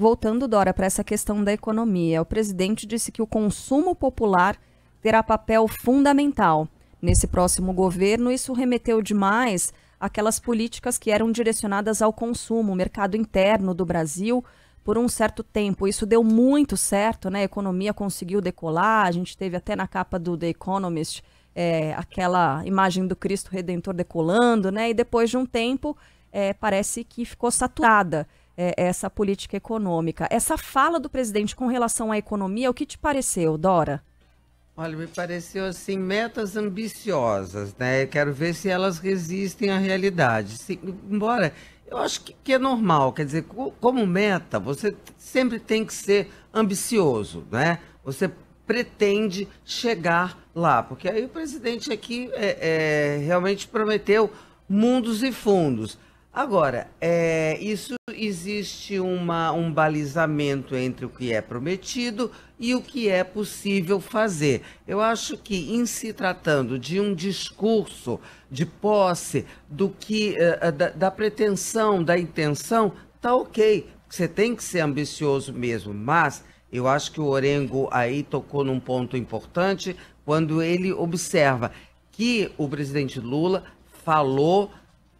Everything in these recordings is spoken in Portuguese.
Voltando, Dora, para essa questão da economia, o presidente disse que o consumo popular terá papel fundamental nesse próximo governo. Isso remeteu demais àquelas políticas que eram direcionadas ao consumo, mercado interno do Brasil, por um certo tempo. Isso deu muito certo, né? A economia conseguiu decolar. A gente teve até na capa do The Economist é, aquela imagem do Cristo Redentor decolando, né? E depois de um tempo, é, parece que ficou saturada é, é, essa política econômica. Essa fala do presidente com relação à economia, o que te pareceu, Dora? Olha, me pareceu assim, metas ambiciosas, né? Quero ver se elas resistem à realidade. Se, embora eu acho que, que, é normal, quer dizer, como meta, você sempre tem que ser ambicioso, né? Você pretende chegar lá, porque aí o presidente aqui é, é realmente prometeu mundos e fundos. Agora, é, isso existe uma, um balizamento entre o que é prometido e o que é possível fazer. Eu acho que, em se tratando de um discurso de posse, do que eh, eh, da, da pretensão, da intenção, tá ok. Você tem que ser ambicioso mesmo, mas eu acho que o Orengo aí tocou num ponto importante quando ele observa que o presidente Lula falou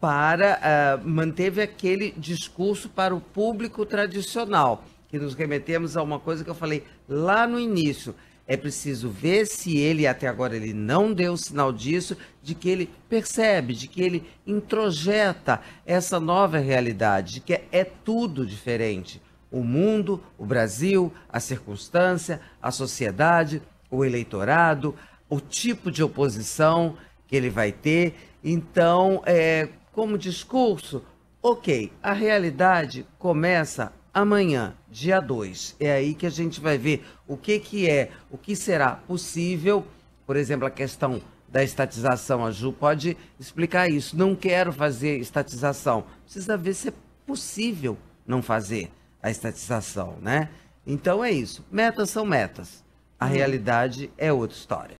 para uh, ah, manteve aquele discurso para o público tradicional, que nos remetemos a uma coisa que eu falei lá no início. É preciso ver se ele, até agora ele não deu sinal disso, de que ele percebe, de que ele introjeta essa nova realidade, de que é, é tudo diferente. O mundo, o Brasil, a circunstância, a sociedade, o eleitorado, o tipo de oposição que ele vai ter. Então, é, como discurso, ok, a realidade começa amanhã, dia 2. É aí que a gente vai ver o que, que é, o que será possível, por exemplo, a questão da estatização, a Ju pode explicar isso. Não quero fazer estatização. Precisa ver se é possível não fazer a estatização, né? Então é isso. Metas são metas. A uhum. realidade é outra história.